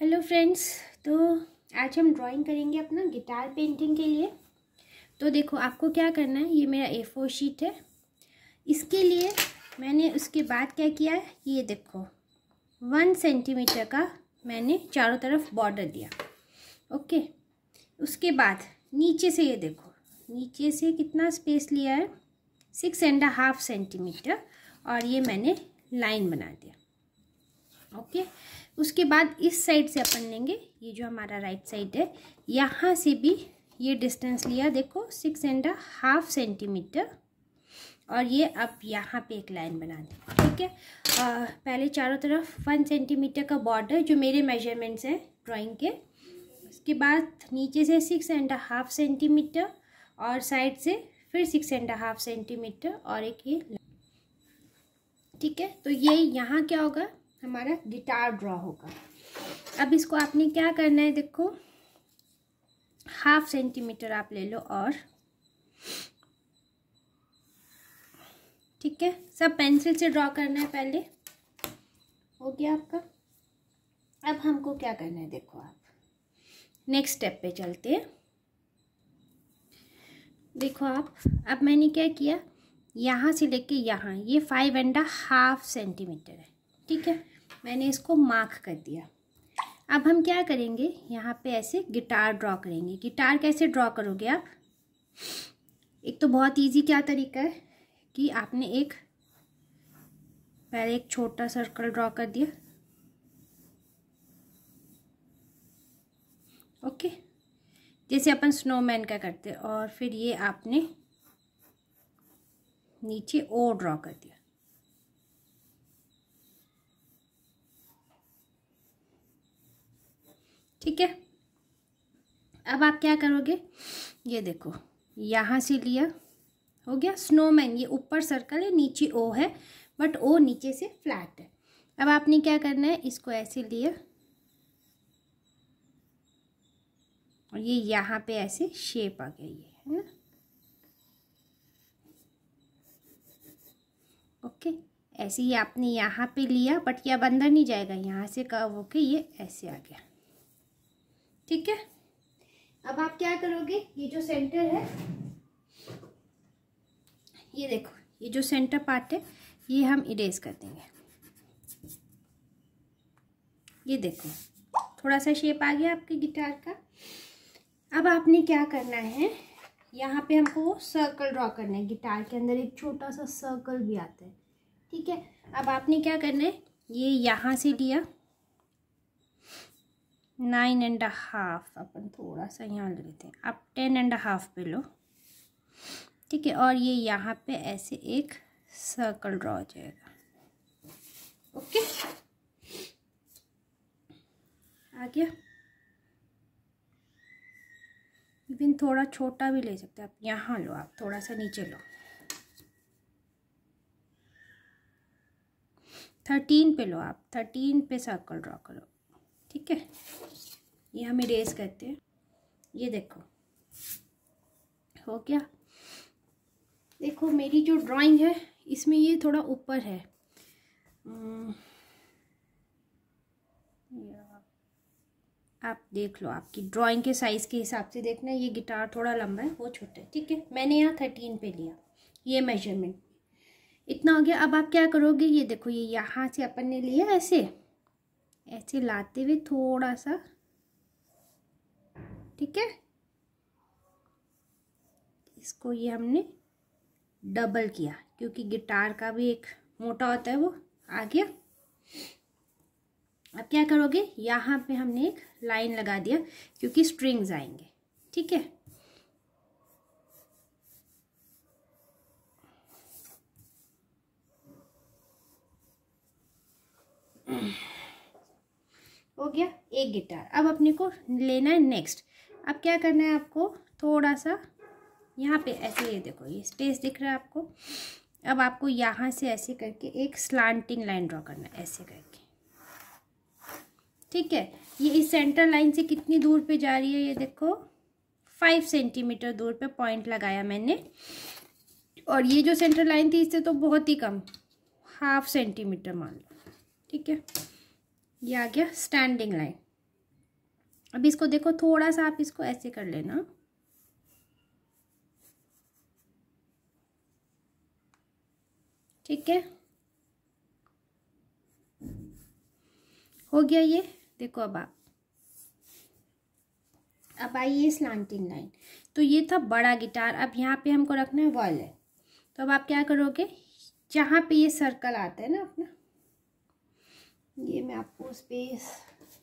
Hello friends तो आज हम ड्राइंग करेंगे अपना गिटार पेंटिंग के लिए तो देखो आपको क्या करना है ये मेरा ए फोर शीट है इसके लिए मैंने उसके बाद क्या किया है ये देखो वन सेंटीमीटर का मैंने चारों तरफ बॉर्डर दिया ओके उसके बाद नीचे से ये देखो नीचे से कितना स्पेस लिया है सिक्स एंड हाफ सेंटीमीटर और ये मैंने लाइन बना दिया ओके उसके बाद इस साइड से अपन लेंगे ये जो हमारा राइट साइड है यहाँ से भी ये डिस्टेंस लिया देखो सिक्स एंड हाफ सेंटीमीटर और ये अब यहाँ पे एक लाइन बना दें ठीक है आ, पहले चारों तरफ वन सेंटीमीटर का बॉर्डर जो मेरे मेजरमेंट्स हैं ड्राइंग के उसके बाद नीचे से सिक्स एंड हाफ सेंटीमीटर और साइड से फिर सिक्स एंड हाफ सेंटीमीटर और एक ये ठीक है तो ये यहाँ क्या होगा हमारा गिटार ड्रॉ होगा अब इसको आपने क्या करना है देखो हाफ सेंटीमीटर आप ले लो और ठीक है सब पेंसिल से ड्रॉ करना है पहले हो गया आपका अब हमको क्या करना है देखो आप नेक्स्ट स्टेप पे चलते हैं देखो आप अब मैंने क्या किया यहाँ से लेके यहाँ ये फाइव एंड हाफ सेंटीमीटर है ठीक है मैंने इसको मार्क कर दिया अब हम क्या करेंगे यहाँ पे ऐसे गिटार ड्रॉ करेंगे गिटार कैसे ड्रॉ करोगे आप एक तो बहुत इजी क्या तरीका है कि आपने एक पहले एक छोटा सर्कल ड्रॉ कर दिया ओके जैसे अपन स्नोमैन का करते और फिर ये आपने नीचे ओ ड्रॉ कर दिया ठीक है अब आप क्या करोगे ये देखो यहाँ से लिया हो गया स्नोमैन ये ऊपर सर्कल है नीचे ओ है बट ओ नीचे से फ्लैट है अब आपने क्या करना है इसको ऐसे लिया और ये यहाँ पे ऐसे शेप आ गई है है ना ओके ऐसे ही आपने यहाँ पे लिया बट ये अब अंदर नहीं जाएगा यहाँ से कब होके ये ऐसे आ गया ठीक है अब आप क्या करोगे ये जो सेंटर है ये देखो ये जो सेंटर पार्ट है ये हम इरेज कर देंगे ये देखो थोड़ा सा शेप आ गया आपके गिटार का अब आपने क्या करना है यहाँ पे हमको सर्कल ड्रॉ करना है गिटार के अंदर एक छोटा सा सर्कल भी आता है ठीक है अब आपने क्या करना है ये यहाँ से लिया नाइन एंड हाफ अपन थोड़ा सा यहाँ ले लेते हैं आप टेन एंड हाफ पे लो ठीक है और ये यहाँ पे ऐसे एक सर्कल ड्रा हो जाएगा ओके आ गया इवन थोड़ा छोटा भी ले सकते हैं आप यहाँ लो आप थोड़ा सा नीचे लो थर्टीन पे लो आप थर्टीन पे सर्कल ड्रॉ करो ठीक है ये हम इरेज करते हैं ये देखो हो गया देखो मेरी जो ड्राइंग है इसमें ये थोड़ा ऊपर है आप देख लो आपकी ड्राइंग के साइज़ के हिसाब से देखना ये गिटार थोड़ा लंबा है वो छोटा है ठीक है मैंने यहाँ थर्टीन पे लिया ये मेजरमेंट इतना हो गया अब आप क्या करोगे ये देखो ये यहाँ से अपन ने लिया ऐसे ऐसे लाते हुए थोड़ा सा ठीक है इसको ये हमने डबल किया क्योंकि गिटार का भी एक मोटा होता है वो आ गया अब क्या करोगे यहाँ पे हमने एक लाइन लगा दिया क्योंकि स्ट्रिंग्स आएंगे ठीक है Mm-hmm. हो गया एक गिटार अब अपने को लेना है नेक्स्ट अब क्या करना है आपको थोड़ा सा यहाँ पे ऐसे ये देखो ये स्पेस दिख रहा है आपको अब आपको यहाँ से ऐसे करके एक स्लांटिंग लाइन ड्रॉ करना है ऐसे करके ठीक है ये इस सेंटर लाइन से कितनी दूर पे जा रही है ये देखो फाइव सेंटीमीटर दूर पे पॉइंट लगाया मैंने और ये जो सेंटर लाइन थी इससे तो बहुत ही कम हाफ सेंटीमीटर मान लो ठीक है ये आ गया स्टैंडिंग लाइन अब इसको देखो थोड़ा सा आप इसको ऐसे कर लेना ठीक है हो गया ये देखो अब आप अब आई ये स्लांटिंग लाइन तो ये था बड़ा गिटार अब यहाँ पे हमको रखना है वॉयलेट तो अब आप क्या करोगे जहाँ पे ये सर्कल आता है ना अपना ये मैं आपको स्पेस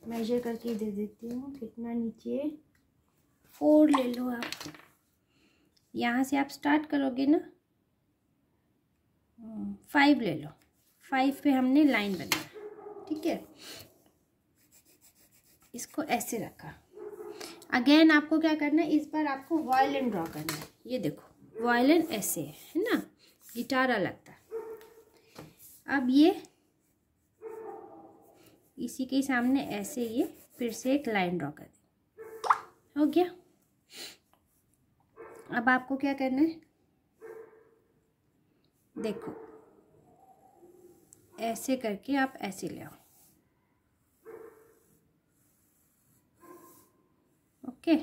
मेजर करके दे देती हूँ कितना नीचे फोर ले लो आप यहाँ से आप स्टार्ट करोगे ना फाइव हम्म, ले लो फाइव पे हमने लाइन बनाया ठीक है इसको ऐसे रखा अगेन आपको क्या करना है इस बार आपको वायलिन ड्रॉ करना है ये देखो वायलिन ऐसे है ना गिटार अलग था अब ये इसी के सामने ऐसे ये फिर से एक लाइन ड्रॉ कर दें हो गया अब आपको क्या करना है देखो ऐसे करके आप ऐसे ले आओ ओके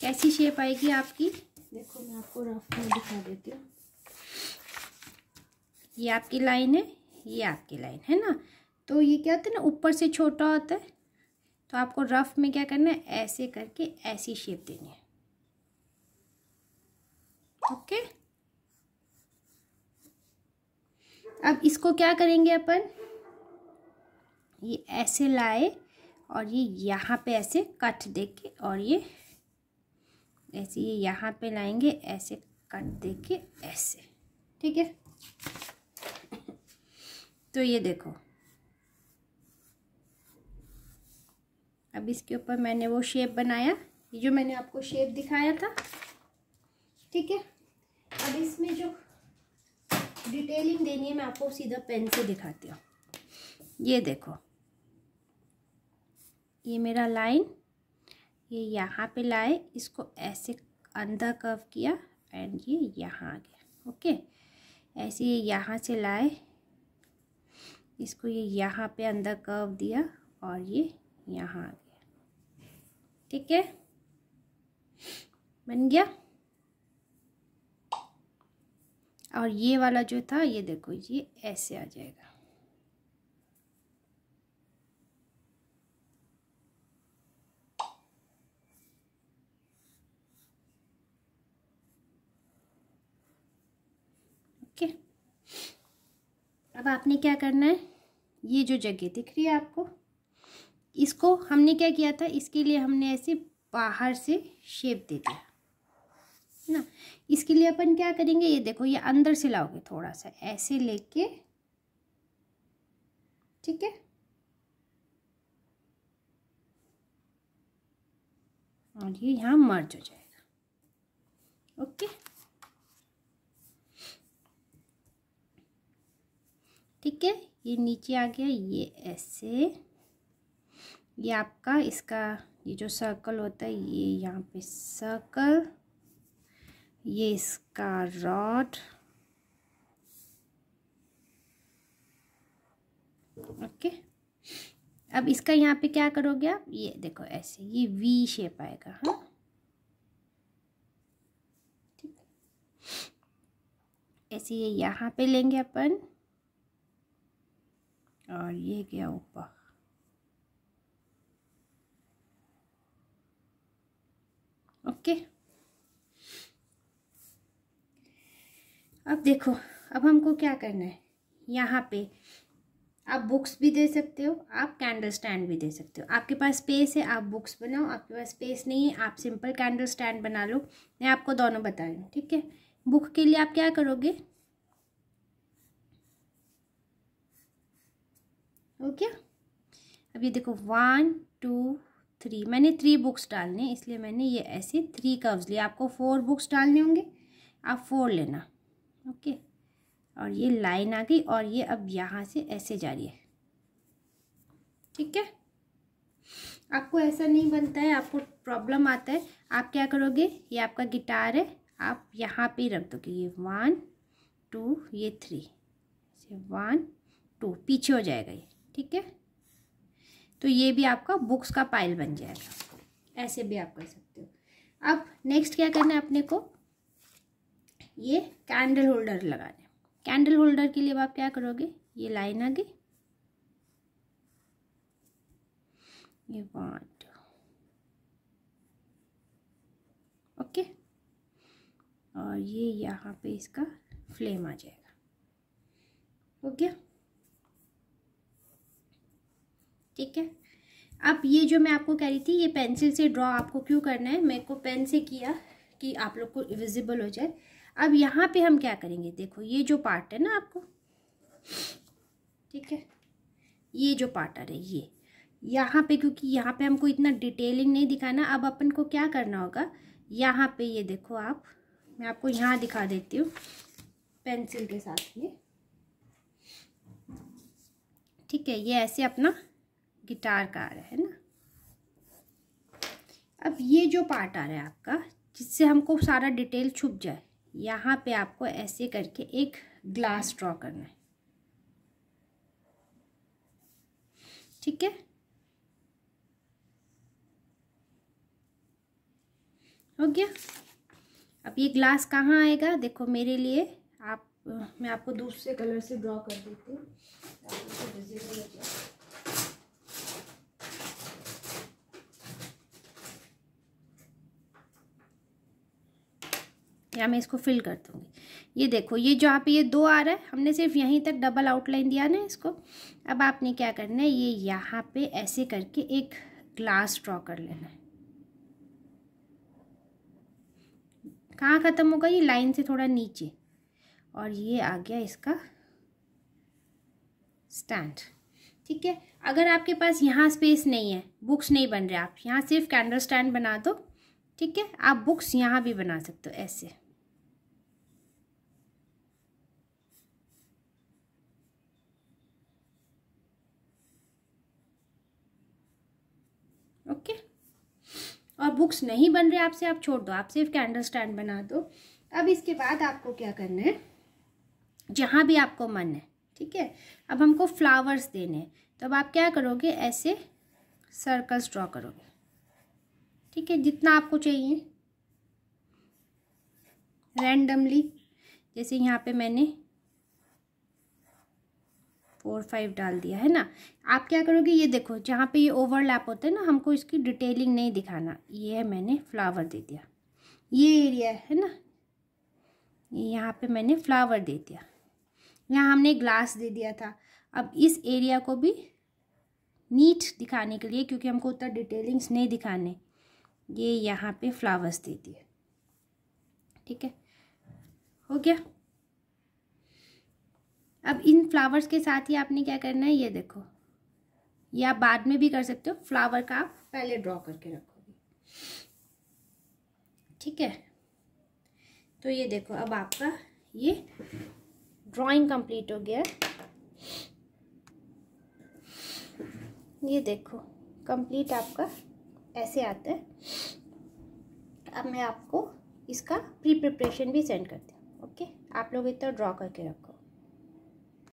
कैसी शेप आएगी आपकी देखो मैं आपको रफ में दिखा देती हूँ ये आपकी लाइन है ये आपकी लाइन है ना तो ये क्या होता है ना ऊपर से छोटा होता है तो आपको रफ में क्या करना है ऐसे करके ऐसी शेप देनी है ओके अब इसको क्या करेंगे अपन ये ऐसे लाए और ये यहाँ पे ऐसे कट देके और ये ऐसे ये यहाँ पे लाएंगे ऐसे कट देके ऐसे ठीक है तो ये देखो अब इसके ऊपर मैंने वो शेप बनाया ये जो मैंने आपको शेप दिखाया था ठीक है अब इसमें जो डिटेलिंग देनी है मैं आपको सीधा पेन से दिखाती हूँ ये देखो ये मेरा लाइन ये यहाँ पे लाए इसको ऐसे अंदर कर्व किया एंड ये यहाँ आ गया ओके ऐसे ये यहाँ से लाए इसको ये यहाँ पे अंदर कर्व दिया और ये यहाँ आ गया ठीक है बन गया और ये वाला जो था ये देखो ये ऐसे आ जाएगा ओके अब आपने क्या करना है ये जो जगह दिख रही है आपको इसको हमने क्या किया था इसके लिए हमने ऐसे बाहर से शेप दे दिया ना इसके लिए अपन क्या करेंगे ये देखो ये अंदर से लाओगे थोड़ा सा ऐसे लेके ठीक है और ये यहाँ मर्ज हो जाएगा ओके ठीक है ये नीचे आ गया ये ऐसे ये आपका इसका ये जो सर्कल होता है ये यहाँ पे सर्कल ये इसका रॉड ओके अब इसका यहाँ पे क्या करोगे आप ये देखो ऐसे ये वी शेप आएगा हाँ ठीक ऐसे ये यहाँ पे लेंगे अपन और ये गया ऊपर ओके अब देखो अब हमको क्या करना है यहाँ पे आप बुक्स भी दे सकते हो आप कैंडल स्टैंड भी दे सकते हो आपके पास स्पेस है आप बुक्स बनाओ आपके पास स्पेस नहीं है आप सिंपल कैंडल स्टैंड बना लो मैं आपको दोनों बता रही हूँ ठीक है बुक के लिए आप क्या करोगे ओके अब ये देखो वन टू थ्री मैंने थ्री बुक्स डालने इसलिए मैंने ये ऐसे थ्री कर्व्स लिए आपको फोर बुक्स डालने होंगे आप फोर लेना ओके और ये लाइन आ गई और ये अब यहाँ से ऐसे जा रही है ठीक है आपको ऐसा नहीं बनता है आपको प्रॉब्लम आता है आप क्या करोगे ये आपका गिटार है आप यहाँ पे रख दोगे ये वन टू ये थ्री वन टू पीछे हो जाएगा ये ठीक है तो ये भी आपका बुक्स का पाइल बन जाएगा ऐसे भी आप कर सकते हो अब नेक्स्ट क्या करना है अपने को ये कैंडल होल्डर लगाना कैंडल होल्डर के लिए आप क्या करोगे ये लाइन आ गई ये ओके और ये यहाँ पे इसका फ्लेम आ जाएगा हो गया ठीक है अब ये जो मैं आपको कह रही थी ये पेंसिल से ड्रॉ आपको क्यों करना है मेरे को पेन से किया कि आप लोग को विजिबल हो जाए अब यहाँ पे हम क्या करेंगे देखो ये जो पार्ट है ना आपको ठीक है ये जो पार्ट आ रहा है ये यहाँ पे क्योंकि यहाँ पे हमको इतना डिटेलिंग नहीं दिखाना अब अपन को क्या करना होगा यहाँ पे ये देखो आप मैं आपको यहाँ दिखा देती हूँ पेंसिल के साथ ये ठीक है ये ऐसे अपना गिटार का आ रहा है ना अब ये जो पार्ट आ रहा है आपका जिससे हमको सारा डिटेल छुप जाए यहाँ पे आपको ऐसे करके एक ग्लास ड्रॉ करना है ठीक है हो गया अब ये ग्लास कहाँ आएगा देखो मेरे लिए आप मैं आपको दूसरे कलर से ड्रॉ कर देती हूँ या मैं इसको फिल कर दूँगी ये देखो ये जो आप ये दो आ रहा है हमने सिर्फ यहीं तक डबल आउटलाइन दिया ना इसको अब आपने क्या करना है ये यहाँ पे ऐसे करके एक ग्लास ड्रॉ कर लेना है कहाँ ख़त्म होगा ये लाइन से थोड़ा नीचे और ये आ गया इसका स्टैंड ठीक है अगर आपके पास यहाँ स्पेस नहीं है बुक्स नहीं बन रहे आप यहाँ सिर्फ कैंडल स्टैंड बना दो ठीक है आप बुक्स यहाँ भी बना सकते हो ऐसे और बुक्स नहीं बन रहे आपसे आप छोड़ दो आप सिर्फ कैंडल स्टैंड बना दो अब इसके बाद आपको क्या करना है जहाँ भी आपको मन है ठीक है अब हमको फ्लावर्स देने हैं तो अब आप क्या करोगे ऐसे सर्कल्स ड्रॉ करोगे ठीक है जितना आपको चाहिए रैंडमली जैसे यहाँ पे मैंने फोर फाइव डाल दिया है ना आप क्या करोगे ये देखो जहाँ पे ये ओवरलैप होता है ना हमको इसकी डिटेलिंग नहीं दिखाना ये है मैंने फ्लावर दे दिया ये एरिया है ना यहाँ पे मैंने फ्लावर दे दिया यहाँ हमने ग्लास दे दिया था अब इस एरिया को भी नीट दिखाने के लिए क्योंकि हमको उतना डिटेलिंग्स नहीं दिखाने ये यहाँ पे फ्लावर्स दे दिए ठीक है हो गया अब इन फ्लावर्स के साथ ही आपने क्या करना है ये देखो ये आप बाद में भी कर सकते हो फ्लावर का आप पहले ड्रॉ करके रखोगे ठीक है तो ये देखो अब आपका ये ड्राइंग कंप्लीट हो गया ये देखो कंप्लीट आपका ऐसे आता है अब मैं आपको इसका प्री प्रिपरेशन भी सेंड करती हूँ ओके आप लोग इतना ड्रॉ करके रखो